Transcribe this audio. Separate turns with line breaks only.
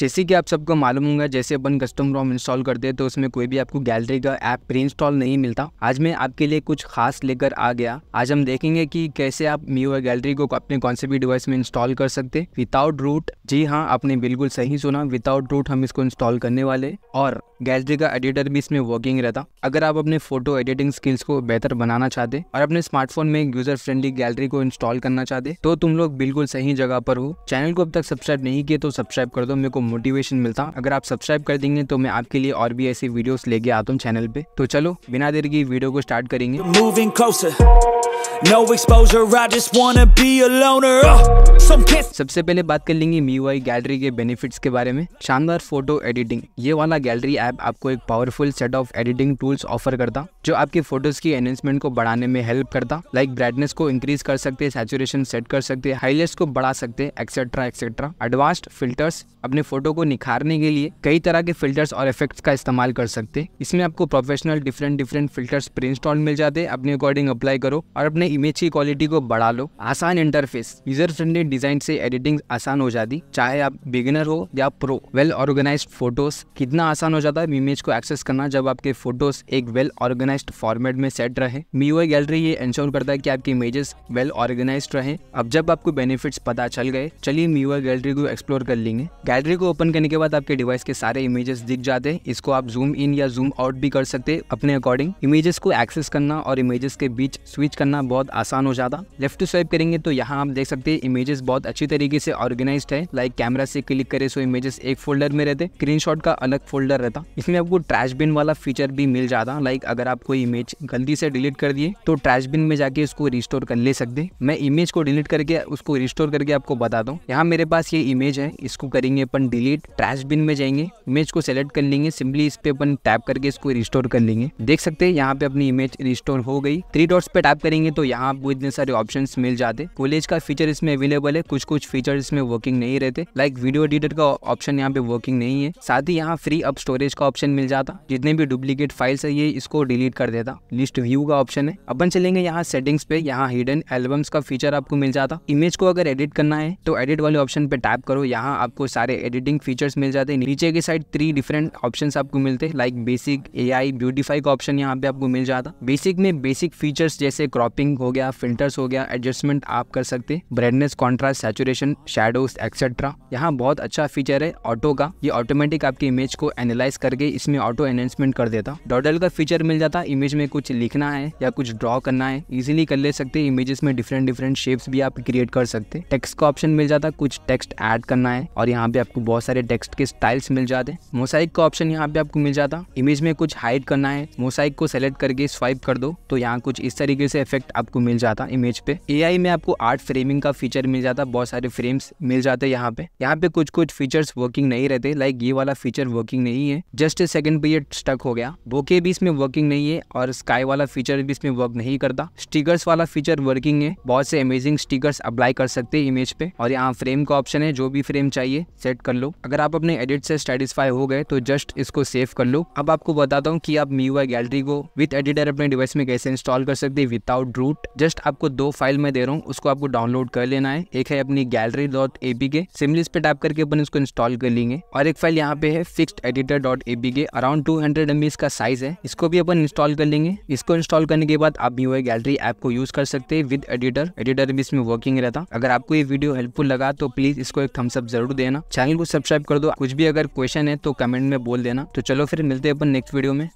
जैसे कि आप सबको मालूम होगा जैसे अपन कस्टम रोम इंस्टॉल करते हैं तो उसमें कोई भी आपको गैलरी का ऐप प्री इंस्टॉल नहीं मिलता आज मैं आपके लिए कुछ खास लेकर आ गया आज हम देखेंगे कि कैसे आप मीओ गैलरी को अपने कौन से भी डिवाइस में इंस्टॉल कर सकते विदाउट रूट जी हाँ आपने बिल्कुल सही सुना विदाउट रूट हम इसको इंस्टॉल करने वाले और गैलरी का एडिटर भी इसमें वर्किंग रहता अगर आप अपने फोटो एडिटिंग स्किल्स को बेहतर बनाना चाहते और अपने स्मार्टफोन में यूजर फ्रेंडली गैलरी को इंस्टॉल करना चाहते तो तुम लोग बिल्कुल सही जगह पर हो चैनल को अब तक सब्सक्राइब नहीं किए तो सब्सक्राइब कर दो मेरे को मोटिवेशन मिलता अगर आप सब्सक्राइब कर देंगे तो मैं आपके लिए और भी ऐसी वीडियोस लेके आता हूँ चैनल पे तो चलो बिना देर की वीडियो को स्टार्ट करेंगे No exposure, I just wanna be a loner. Uh, सबसे पहले बात कर लेंगे MIUI गैलरी के बेनिफिट्स के बारे में शानदार फोटो एडिटिंग ये वाला गैलरी ऐप आपको एक powerful set of editing tools offer करता जो आपके फोटोज की एनहेंसमेंट को बढ़ाने में हेल्प करता लाइक ब्राइटनेस को इंक्रीज कर सकते सैचुरेशन सेट कर सकते हाईलाइट्स को बढ़ा सकते एक्सेट्रा एक्सेट्रा एडवांस्ड फिल्टर्स अपने फोटो को निखारने के लिए कई तरह के फिल्टर्स और इफेक्ट्स का इस्तेमाल कर सकते इसमें आपको professional different different filters pre install मिल जाते अपने अकॉर्डिंग अप्लाई करो और अपने इमेज की क्वालिटी को बढ़ा लो आसान इंटरफेस यूजर फ्रेंडली डिजाइन से एडिटिंग आसान हो जाती चाहे आप बिगिनर हो या प्रो वेल ऑर्गेनाइज फोटोज कितना आसान हो जाता है इमेज को एक्सेस करना जब आपके फोटोज एक वेल ऑर्गेनाइज फॉर्मेट में सेट रहे मी गैलरी ये इंश्योर करता है की आपकी इमेजेस वेल ऑर्गेनाइज रहे अब जब आपको बेनिफिट पता चल गए चलिए मी गैलरी को एक्सप्लोर कर लेंगे गैलरी को ओपन करने के बाद आपके डिवाइस के सारे इमेजेस दिख जाते हैं इसको आप जूम इन या जूम आउट भी कर सकते अपने अकॉर्डिंग इमेजेस को एक्सेस करना और इमेजेस के बीच स्विच करना बहुत बहुत आसान हो जाता लेफ्ट स्वाइप करेंगे तो यहाँ आप देख सकते हैं इमेजेस बहुत अच्छी तरीके से ऑर्गेनाइज है लाइक कैमरा से क्लिक करे सो इमेजेस एक फोल्डर में रहते स्क्रीन का अलग फोल्डर रहता इसमें आपको ट्रैश बिन वाला फीचर भी मिल जाता लाइक अगर आप कोई इमेज गलती से डिलीट कर दिए तो ट्रैश बिन में जाके उसको रिस्टोर कर ले सकते मैं इमेज को डिलीट करके उसको रिस्टोर करके आपको बता दूँ यहाँ मेरे पास ये इमेज है इसको करेंगे अपन डिलीट ट्रैश बिन में जाएंगे इमेज को सेलेक्ट कर लेंगे सिंपली इस पे अपन टैप करके इसको रिस्टोर कर लेंगे देख सकते हैं यहाँ पे अपनी इमेज रिस्टोर हो गई थ्री डॉट्स पे टैप करेंगे तो यहाँ आपको इतने सारे ऑप्शन मिल जाते कॉलेज का फीचर इसमें अवेलेबल है कुछ कुछ फीचर इसमें वर्किंग नहीं रहते लाइक वीडियो एडिटर का ऑप्शन यहाँ पे वर्किंग नहीं है साथ ही यहाँ फ्री अप स्टोरेज का ऑप्शन मिल जाता जितने भी डुप्लीकेट फाइल्स है ये इसको डिलीट कर देता लिस्ट व्यू का ऑप्शन है अपन चलेंगे यहाँ सेटिंग्स पे यहाँ हिडन एल्बम्स का फीचर आपको मिल जाता इमेज को अगर एडिट करना है तो एडिट वाले ऑप्शन पे टैप करो यहाँ आपको सारे एडिटिंग फीचर्स मिल जाते हैं नीचे के साइड थ्री डिफरेंट ऑप्शंस आपको मिलते हैं like basic A I beautify का ऑप्शन यहाँ पे आपको मिल जाता बेसिक में बेसिक फीचर्स जैसे क्रॉपिंग हो गया फिल्टर्स हो गया एडजस्टमेंट आप कर सकते brightness contrast saturation shadows etcetera यहाँ बहुत अच्छा फीचर है ऑटो का ये ऑटोमेटिक आपकी इमेज को एनालाइज करके इसमें ऑटो एनहेंसमेंट कर देता डॉडल का फीचर मिल जाता इमेज में कुछ लिखना है या कुछ ड्रॉ करना है इजिली कर ले सकते इमेजेस में डिफरेंट डिफरेंट शेप्स भी आप क्रिएट कर सकते टेक्स्ट का ऑप्शन मिल जाता कुछ टेक्स्ट ऐड करना है और यहाँ पे आपको बहुत सारे टेक्स्ट के स्टाइल्स मिल जाते मोसाइक का ऑप्शन यहाँ पे आपको मिल जाता इमेज में कुछ हाइड करना है मोसाइक को सेलेक्ट करके स्वाइप कर दो तो यहाँ कुछ इस तरीके से इफेक्ट आप आपको मिल जाता इमेज पे ए में आपको आर्ट फ्रेमिंग का फीचर मिल जाता बहुत सारे फ्रेम्स मिल जाते यहाँ पे यहाँ पे कुछ कुछ फीचर्स वर्किंग नहीं रहते लाइक ये वाला फीचर वर्किंग नहीं है जस्ट सेकंड पे ये स्टक हो गया बोके भी इसमें वर्किंग नहीं है और स्काई वाला फीचर भी इसमें वर्क नहीं करता स्टिकर्स वाला फीचर वर्किंग है बहुत से अमेजिंग स्टिकर्स अप्लाई कर सकते हैं इमेज पे और यहाँ फ्रेम का ऑप्शन है जो भी फ्रेम चाहिए सेट कर लो अगर आप अपने एडिट से सेटिस्फाई हो गए तो जस्ट इसको सेव कर लो अब आपको बताता हूँ की आप मीवा गैलरी को विथ एडिटर अपने डिवाइस में कैसे इंस्टॉल कर सकते हैं विदाउट रूट स्क्रिप्ट जस्ट आपको दो फाइल में दे रहा हूँ उसको आपको डाउनलोड कर लेना है एक है अपनी गैलरी डॉट ए बी के सिमली इस पर टाइप करके अपन इसको इंस्टॉल कर लेंगे और एक फाइल यहाँ पे है fix editor dot A B K around two hundred M इसका साइज है इसको भी अपन इंस्टॉल कर लेंगे इसको इंस्टॉल करने के बाद आप भी वो गैलरी ऐप को यूज कर सकते हैं विद एडिटर एडिटर भी इसमें वर्किंग रहता अगर आपको ये वीडियो हेल्पफुल लगा तो प्लीज इसको एक थम्सअप जरूर देना चैनल को सब्सक्राइब कर दो कुछ भी अगर क्वेश्चन है तो कमेंट में बोल देना तो चलो फिर मिलते हैं अपन नेक्स्ट वीडियो में